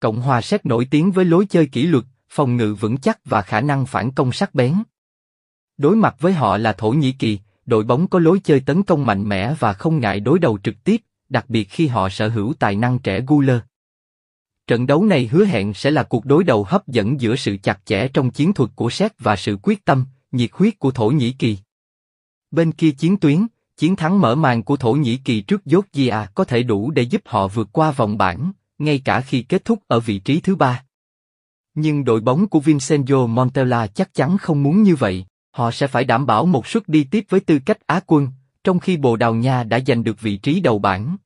Cộng hòa Séc nổi tiếng với lối chơi kỷ luật, phòng ngự vững chắc và khả năng phản công sắc bén. Đối mặt với họ là Thổ Nhĩ Kỳ, đội bóng có lối chơi tấn công mạnh mẽ và không ngại đối đầu trực tiếp, đặc biệt khi họ sở hữu tài năng trẻ Guler. Trận đấu này hứa hẹn sẽ là cuộc đối đầu hấp dẫn giữa sự chặt chẽ trong chiến thuật của Séc và sự quyết tâm, nhiệt huyết của Thổ Nhĩ Kỳ. Bên kia chiến tuyến, chiến thắng mở màn của Thổ Nhĩ Kỳ trước Georgia có thể đủ để giúp họ vượt qua vòng bảng ngay cả khi kết thúc ở vị trí thứ ba. Nhưng đội bóng của Vincenzo Montella chắc chắn không muốn như vậy, họ sẽ phải đảm bảo một suất đi tiếp với tư cách Á quân, trong khi Bồ Đào Nha đã giành được vị trí đầu bảng.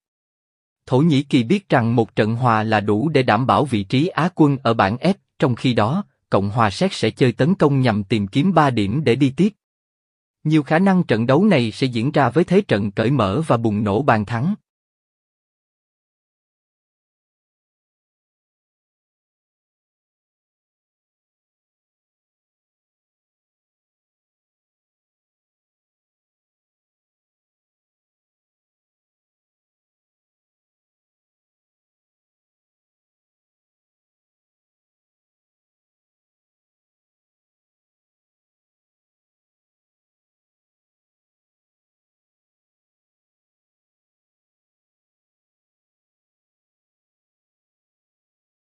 Thổ Nhĩ Kỳ biết rằng một trận hòa là đủ để đảm bảo vị trí Á quân ở bảng F, trong khi đó, Cộng hòa Séc sẽ chơi tấn công nhằm tìm kiếm 3 điểm để đi tiếp. Nhiều khả năng trận đấu này sẽ diễn ra với thế trận cởi mở và bùng nổ bàn thắng.